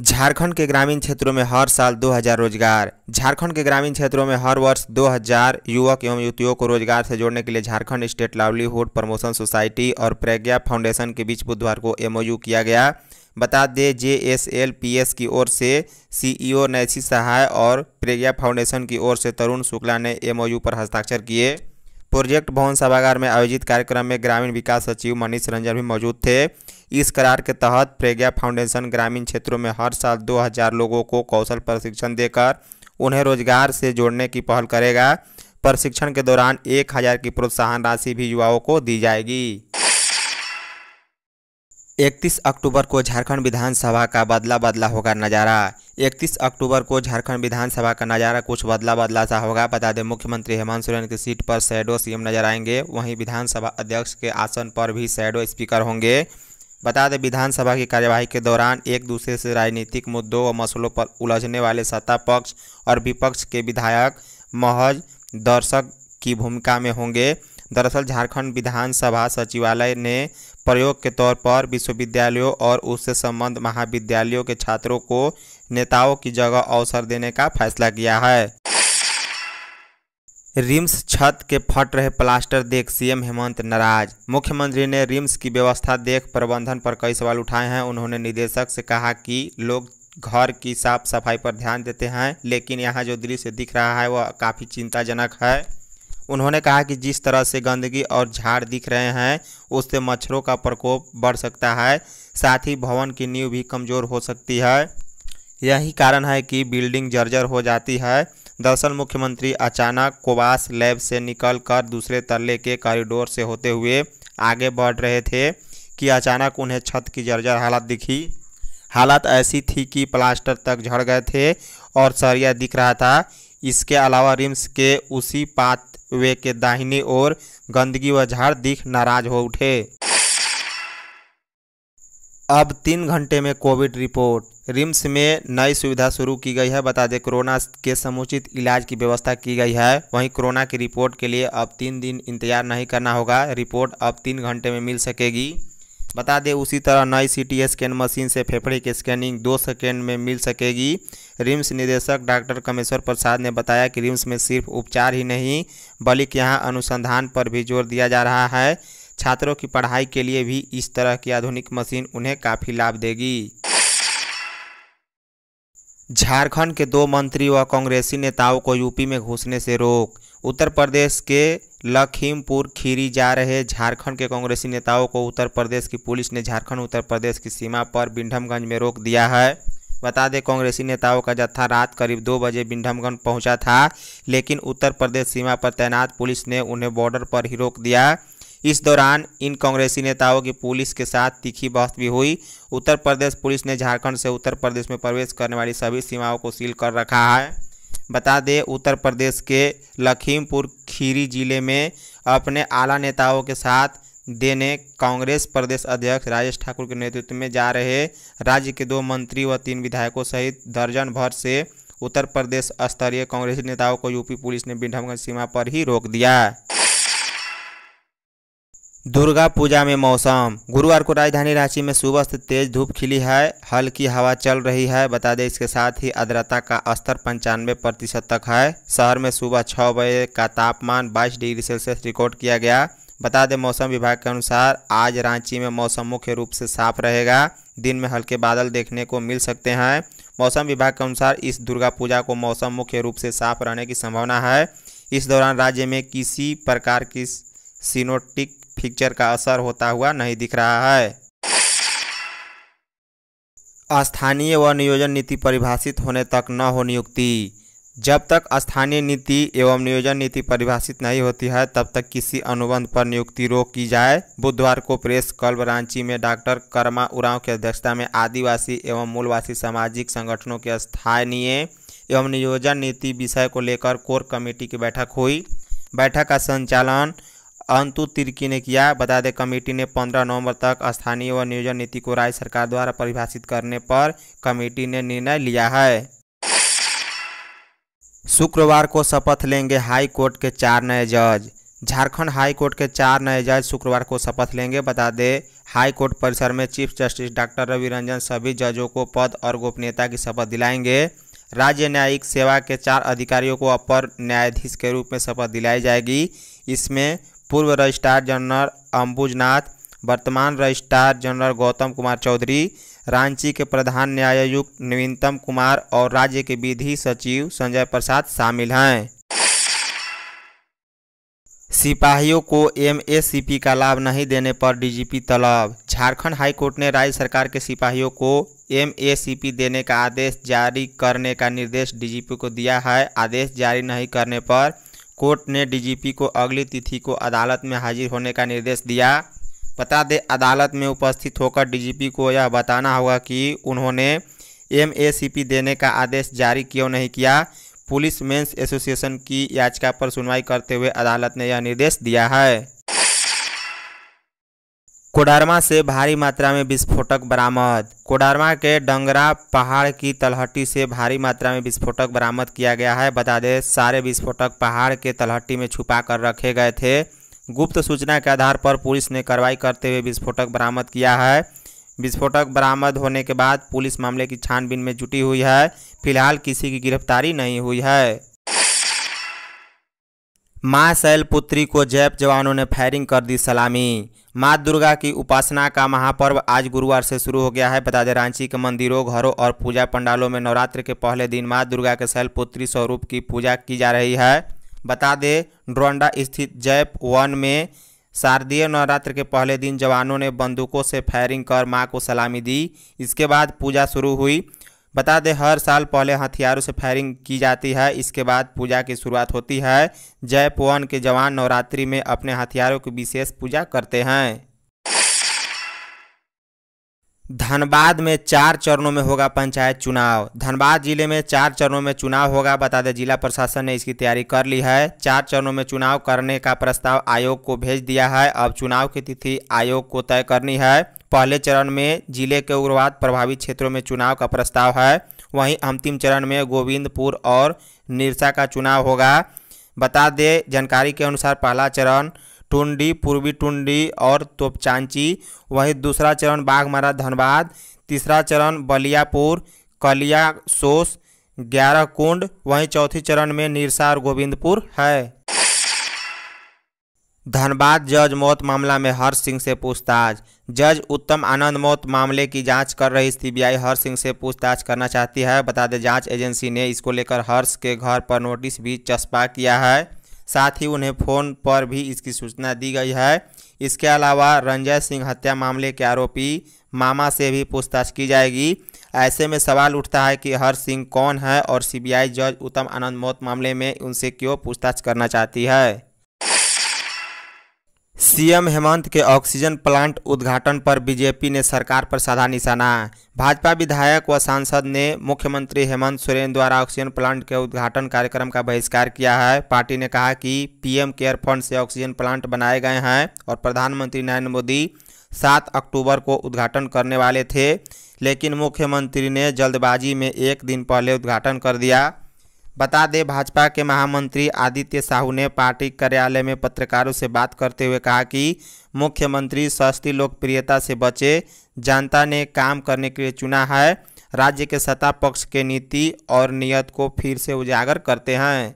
झारखंड के ग्रामीण क्षेत्रों में हर साल 2000 रोजगार झारखंड के ग्रामीण क्षेत्रों में हर वर्ष 2000 युवक एवं युवतियों को रोजगार से जोड़ने के लिए Jharkhand state livelihood promotion society और प्रज्ञा फाउंडेशन के बीच बुधवार को एमओयू किया गया बता दें J S L P S की ओर से सीईओ नैसी सहाय और प्रज्ञा फाउंडेशन की ओर से तरुण शुक्ला ने एमओयू पर हस्ताक्षर किए प्रोजेक्ट भवन सभागार में आयोजित कार्यक्रम में ग्रामीण विकास सचिव मनीष रंजन भी मौजूद थे इस करार के तहत प्रेज्ञा फाउंडेशन ग्रामीण क्षेत्रों में हर साल 2000 लोगों को कौशल प्रशिक्षण देकर उन्हें रोजगार से जोड़ने की पहल करेगा प्रशिक्षण के दौरान एक हजार की प्रोत्साहन राशि भी युवाओं को दी जाएगी 31 अक्टूबर को झारखंड विधानसभा का बदला बदला होगा नज़ारा 31 अक्टूबर को झारखंड विधानसभा का नज़ारा कुछ बदला बदला सा होगा बता दें मुख्यमंत्री हेमंत सोरेन की सीट पर सैडो सीएम नजर आएंगे वहीं विधानसभा अध्यक्ष के आसन पर भी सैडो स्पीकर होंगे बता दें विधानसभा की कार्यवाही के दौरान एक दूसरे से राजनीतिक मुद्दों और मसलों पर उलझने वाले सत्ता पक्ष और विपक्ष के विधायक महज दर्शक की भूमिका में होंगे दरअसल झारखंड विधानसभा सचिवालय ने प्रयोग के तौर पर विश्वविद्यालयों और उससे संबद्ध महाविद्यालयों के छात्रों को नेताओं की जगह अवसर देने का फैसला किया है रिम्स छत के फट रहे प्लास्टर देख सीएम हेमंत नाराज मुख्यमंत्री ने रिम्स की व्यवस्था देख प्रबंधन पर कई सवाल उठाए हैं उन्होंने निदेशक से कहा कि लोग घर की साफ सफाई पर ध्यान देते हैं लेकिन यहाँ जो दृश्य दिख रहा है वह काफ़ी चिंताजनक है उन्होंने कहा कि जिस तरह से गंदगी और झाड़ दिख रहे हैं उससे मच्छरों का प्रकोप बढ़ सकता है साथ ही भवन की नींव भी कमज़ोर हो सकती है यही कारण है कि बिल्डिंग जर्जर हो जाती है दरअसल मुख्यमंत्री अचानक कोबास लैब से निकलकर दूसरे तल्ले के कॉरिडोर से होते हुए आगे बढ़ रहे थे कि अचानक उन्हें छत की जर्जर हालत दिखी हालत ऐसी थी कि प्लास्टर तक झड़ गए थे और सरिया दिख रहा था इसके अलावा रिम्स के उसी पाथवे के दाहिनी ओर गंदगी व झाड़ दिख नाराज हो उठे अब तीन घंटे में कोविड रिपोर्ट रिम्स में नई सुविधा शुरू की गई है बता दें कोरोना के समुचित इलाज की व्यवस्था की गई है वहीं कोरोना की रिपोर्ट के लिए अब तीन दिन इंतजार नहीं करना होगा रिपोर्ट अब तीन घंटे में मिल सकेगी बता दें उसी तरह नई सी टी स्कैन मशीन से फेफड़े की स्कैनिंग दो सेकेंड में मिल सकेगी रिम्स निदेशक डॉक्टर कमेश्वर प्रसाद ने बताया कि रिम्स में सिर्फ उपचार ही नहीं बल्कि यहाँ अनुसंधान पर भी जोर दिया जा रहा है छात्रों की पढ़ाई के लिए भी इस तरह की आधुनिक मशीन उन्हें काफ़ी लाभ देगी झारखंड के दो मंत्री व कांग्रेसी नेताओं को यूपी में घुसने से रोक उत्तर प्रदेश के लखीमपुर खीरी जा रहे झारखंड के कांग्रेसी नेताओं को उत्तर प्रदेश की पुलिस ने झारखंड उत्तर प्रदेश की सीमा पर बिंडमगंज में रोक दिया है बता दें कांग्रेसी नेताओं का जत्था रात करीब दो बजे बिंडमगंज पहुंचा था लेकिन उत्तर प्रदेश सीमा पर तैनात पुलिस ने उन्हें बॉर्डर पर ही रोक दिया इस दौरान इन कांग्रेसी नेताओं की पुलिस के साथ तीखी बहस भी हुई उत्तर प्रदेश पुलिस ने झारखंड से उत्तर प्रदेश में प्रवेश करने वाली सभी सीमाओं को सील कर रखा है बता दें उत्तर प्रदेश के लखीमपुर खीरी जिले में अपने आला नेताओं के साथ देने कांग्रेस प्रदेश अध्यक्ष राजेश ठाकुर के नेतृत्व में जा रहे राज्य के दो मंत्री व तीन विधायकों सहित दर्जन भर से उत्तर प्रदेश स्तरीय कांग्रेसी नेताओं को यूपी पुलिस ने बिंडमगंज सीमा पर ही रोक दिया दुर्गा पूजा में मौसम गुरुवार को राजधानी रांची में सुबह से तेज धूप खिली है हल्की हवा चल रही है बता दें इसके साथ ही आद्रता का स्तर पंचानवे प्रतिशत तक है शहर में सुबह छः बजे का तापमान 22 डिग्री सेल्सियस रिकॉर्ड किया गया बता दें मौसम विभाग के अनुसार आज रांची में मौसम मुख्य रूप से साफ रहेगा दिन में हल्के बादल देखने को मिल सकते हैं मौसम विभाग के अनुसार इस दुर्गा पूजा को मौसम मुख्य रूप से साफ रहने की संभावना है इस दौरान राज्य में किसी प्रकार की सीनोटिक फिक्चर का असर होता हुआ नहीं दिख रहा है स्थानीय व नियोजन नीति परिभाषित होने तक न हो नियुक्ति जब तक स्थानीय नीति एवं नियोजन नीति परिभाषित नहीं होती है तब तक किसी अनुबंध पर नियुक्ति रोक की जाए बुधवार को प्रेस क्लब रांची में डॉक्टर कर्मा उरांव की अध्यक्षता में आदिवासी एवं मूलवासी सामाजिक संगठनों के स्थानीय एवं नियोजन नीति विषय को लेकर कोर कमेटी की बैठक हुई बैठक का संचालन अंतु तिर्की ने किया बता दें कमेटी ने 15 नवंबर तक स्थानीय व नियोजन नीति को राज्य सरकार द्वारा परिभाषित करने पर कमेटी ने निर्णय लिया है शुक्रवार को शपथ लेंगे हाई कोर्ट के चार नए जज झारखंड हाई कोर्ट के चार नए जज शुक्रवार को शपथ लेंगे बता दें हाई कोर्ट परिसर में chief justice doctor Ravi Ranjan सभी जजों को पद और गोपनीयता की शपथ दिलाएंगे राज्य न्यायिक सेवा के चार अधिकारियों को अपर न्यायाधीश के रूप में शपथ दिलाई जाएगी इसमें पूर्व रजिस्ट्रार जनरल अम्बुजनाथ वर्तमान रजिस्ट्रार जनरल गौतम कुमार चौधरी रांची के प्रधान न्यायुक्त नवीनतम कुमार और राज्य के विधि सचिव संजय प्रसाद शामिल हैं सिपाहियों को एमएससीपी का लाभ नहीं देने पर डीजीपी तलब झारखंड हाईकोर्ट ने राज्य सरकार के सिपाहियों को एमएसीपी देने का आदेश जारी करने का निर्देश डीजीपी को दिया है आदेश जारी नहीं करने पर कोर्ट ने डीजीपी को अगली तिथि को अदालत में हाजिर होने का निर्देश दिया बता दें अदालत में उपस्थित होकर डीजीपी को यह बताना होगा कि उन्होंने एम देने का आदेश जारी क्यों नहीं किया पुलिस मेंस एसोसिएशन की याचिका पर सुनवाई करते हुए अदालत ने यह निर्देश दिया है कोडरमा से भारी मात्रा में विस्फोटक बरामद कोडरमा के डंगरा पहाड़ की तलहटी से भारी मात्रा में विस्फोटक बरामद किया गया है बता दें सारे विस्फोटक पहाड़ के तलहटी में छुपा कर रखे गए थे गुप्त सूचना के आधार पर पुलिस ने कार्रवाई करते हुए विस्फोटक बरामद किया है विस्फोटक बरामद होने के बाद पुलिस मामले की छानबीन में जुटी हुई है फिलहाल किसी की गिरफ्तारी नहीं हुई है माँ शैलपुत्री को जैप जवानों ने फायरिंग कर दी सलामी माँ दुर्गा की उपासना का महापर्व आज गुरुवार से शुरू हो गया है बता दें रांची के मंदिरों घरों और पूजा पंडालों में नवरात्र के पहले दिन माँ दुर्गा के शैलपुत्री स्वरूप की पूजा की जा रही है बता दें डोंडा स्थित जैप वन में शारदीय नवरात्र के पहले दिन जवानों ने बंदूकों से फायरिंग कर माँ को सलामी दी इसके बाद पूजा शुरू हुई बता दें हर साल पहले हथियारों से फायरिंग की जाती है इसके बाद पूजा की शुरुआत होती है जयपुवन के जवान नवरात्रि में अपने हथियारों की विशेष पूजा करते हैं धनबाद में चार चरणों में होगा पंचायत चुनाव धनबाद जिले में चार चरणों में चुनाव होगा बता दें जिला प्रशासन ने इसकी तैयारी कर ली है चार चरणों में चुनाव करने का प्रस्ताव आयोग को भेज दिया है अब चुनाव की तिथि आयोग को तय करनी है पहले चरण में जिले के उग्रवाद प्रभावित क्षेत्रों में चुनाव का प्रस्ताव है वहीं अंतिम चरण में गोविंदपुर और निरसा का चुनाव होगा बता दें जानकारी के अनुसार पहला चरण टुंडी पूर्वी टुंडी और तोपचांची वहीं दूसरा चरण बाघमारा धनबाद तीसरा चरण बलियापुर कलिया सोस ग्यारह कुंड वहीं चौथी चरण में निरसा और गोविंदपुर है धनबाद जज मौत मामला में हर्ष सिंह से पूछताछ जज उत्तम आनंद मौत मामले की जांच कर रही सीबीआई हर्ष सिंह से पूछताछ करना चाहती है बता दें जांच एजेंसी ने इसको लेकर हर्ष के घर पर नोटिस भी चस्पा किया है साथ ही उन्हें फ़ोन पर भी इसकी सूचना दी गई है इसके अलावा रंजय सिंह हत्या मामले के आरोपी मामा से भी पूछताछ की जाएगी ऐसे में सवाल उठता है कि हर सिंह कौन है और सीबीआई जज उत्तम आनंद मौत मामले में उनसे क्यों पूछताछ करना चाहती है सीएम हेमंत के ऑक्सीजन प्लांट उद्घाटन पर बीजेपी ने सरकार पर साधा निशाना भाजपा विधायक व सांसद ने मुख्यमंत्री हेमंत सोरेन द्वारा ऑक्सीजन प्लांट के उद्घाटन कार्यक्रम का बहिष्कार किया है पार्टी ने कहा कि पीएम केयर फंड से ऑक्सीजन प्लांट बनाए गए हैं और प्रधानमंत्री नरेंद्र मोदी सात अक्टूबर को उद्घाटन करने वाले थे लेकिन मुख्यमंत्री ने जल्दबाजी में एक दिन पहले उद्घाटन कर दिया बता दें भाजपा के महामंत्री आदित्य साहू ने पार्टी कार्यालय में पत्रकारों से बात करते हुए कहा कि मुख्यमंत्री सस्ती लोकप्रियता से बचे जनता ने काम करने के लिए चुना है राज्य के सत्ता पक्ष के नीति और नियत को फिर से उजागर करते हैं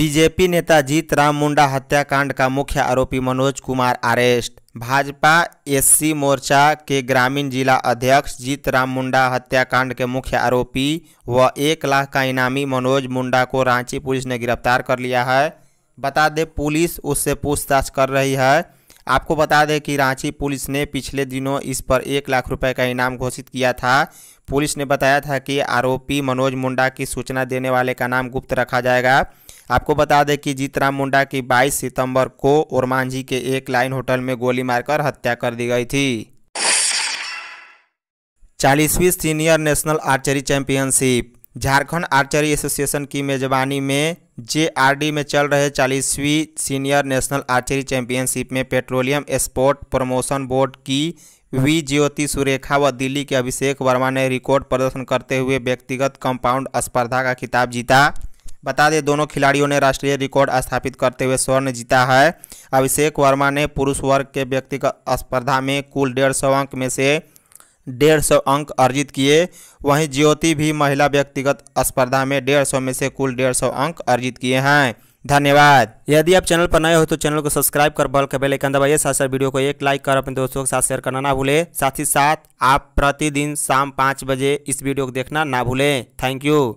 बीजेपी नेता जीत राम मुंडा हत्याकांड का मुख्य आरोपी मनोज कुमार अरेस्ट भाजपा एससी मोर्चा के ग्रामीण जिला अध्यक्ष जीत राम मुंडा हत्याकांड के मुख्य आरोपी व एक लाख का इनामी मनोज मुंडा को रांची पुलिस ने गिरफ्तार कर लिया है बता दें पुलिस उससे पूछताछ कर रही है आपको बता दें कि रांची पुलिस ने पिछले दिनों इस पर एक लाख रुपए का इनाम घोषित किया था पुलिस ने बताया था कि आरोपी मनोज मुंडा की सूचना देने वाले का नाम गुप्त रखा जाएगा आपको बता दें कि जीतराम मुंडा की 22 सितंबर को ओरमांझी के एक लाइन होटल में गोली मारकर हत्या कर दी गई थी चालीसवीं senior national archery championship Jharkhand archery association की मेजबानी में जेआरडी में चल रहे चालीसवीं सीनियर नेशनल आर्चरी चैंपियनशिप में पेट्रोलियम स्पोर्ट प्रमोशन बोर्ड की वी ज्योति सुरेखा व दिल्ली के अभिषेक वर्मा ने रिकॉर्ड प्रदर्शन करते हुए व्यक्तिगत कंपाउंड स्पर्धा का खिताब जीता बता दें दोनों खिलाड़ियों ने राष्ट्रीय रिकॉर्ड स्थापित करते हुए स्वर्ण जीता है अभिषेक वर्मा ने पुरुष वर्ग के व्यक्तिगत स्पर्धा में कुल डेढ़ सौ अंक में से डेढ़ सौ अंक अर्जित किए वहीं ज्योति भी महिला व्यक्तिगत स्पर्धा में डेढ़ सौ में से कुल डेढ़ सौ अंक अर्जित किए हैं धन्यवाद यदि आप चैनल पर नए हो तो चैनल को सब्सक्राइब कर बल के बेलाइकन दबाइए साथ साथ वीडियो को एक लाइक कर अपने दोस्तों के साथ शेयर करना ना भूलें साथ ही साथ आप प्रतिदिन शाम पाँच बजे इस वीडियो को देखना ना भूलें थैंक यू